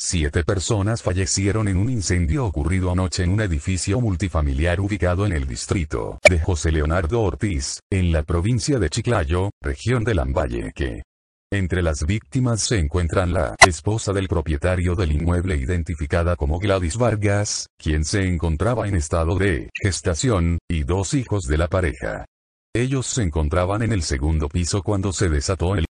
Siete personas fallecieron en un incendio ocurrido anoche en un edificio multifamiliar ubicado en el distrito de José Leonardo Ortiz, en la provincia de Chiclayo, región de Lambayeque. Entre las víctimas se encuentran la esposa del propietario del inmueble identificada como Gladys Vargas, quien se encontraba en estado de gestación, y dos hijos de la pareja. Ellos se encontraban en el segundo piso cuando se desató el